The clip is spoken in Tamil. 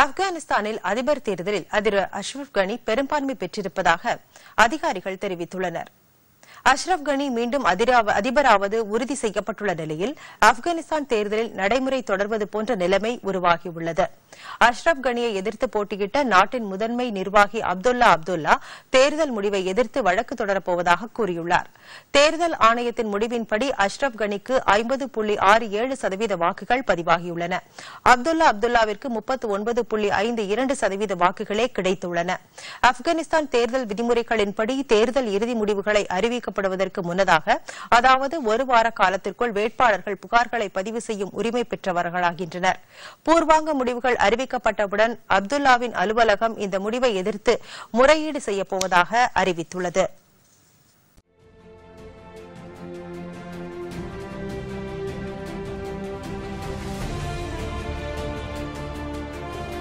ஆப்கானிஸ்தானில் அதிபர் தேர்தலில் அதிர் அஷ்ரப் கனி பெரும்பான்மை பெற்றிருப்பதாக அதிகாரிகள் தெரிவித்துள்ளனா் அஷ்ரப் கனி மீண்டும் அதிபராவது உறுதி செய்யப்பட்டுள்ள நிலையில் ஆப்கானிஸ்தான் தேர்தலில் நடைமுறை தொடர்வது போன்ற நிலைமை உருவாகியுள்ளது அஷ்ரப் கனியை எதிர்த்து போட்டியிட்ட நாட்டின் முதன்மை நிர்வாகி அப்துல்லா அப்துல்லா தேர்தல் முடிவை எதிர்த்து வழக்கு தொடரப்போவதாக கூறியுள்ளார் தேர்தல் ஆணையத்தின் முடிவின்படி அஷ்ரப் கனிக்கு ஐம்பது புள்ளி ஆறு ஏழு சதவீத வாக்குகள் பதிவாகியுள்ளன அப்துல்லா அப்துல்லாவிற்கு முப்பத்து ஒன்பது புள்ளி ஐந்து இரண்டு சதவீத வாக்குகளே கிடைத்துள்ளன ஆப்கானிஸ்தான் தேர்தல் விதிமுறைகளின்படி தேர்தல் இறுதி முடிவுகளை அறிவிக்க அறிவிக்கப்படுவதற்கு முன்னதாக அதாவது ஒரு வார காலத்திற்குள் வேட்பாளர்கள் புகார்களை பதிவு செய்யும் உரிமை பெற்றவர்களாகின்றனர் பூர்வாங்க முடிவுகள் அறிவிக்கப்பட்டவுடன் அப்துல்லாவின் அலுவலகம் இந்த முடிவை எதிர்த்து முறையீடு செய்யப்போவதாக அறிவித்துள்ளது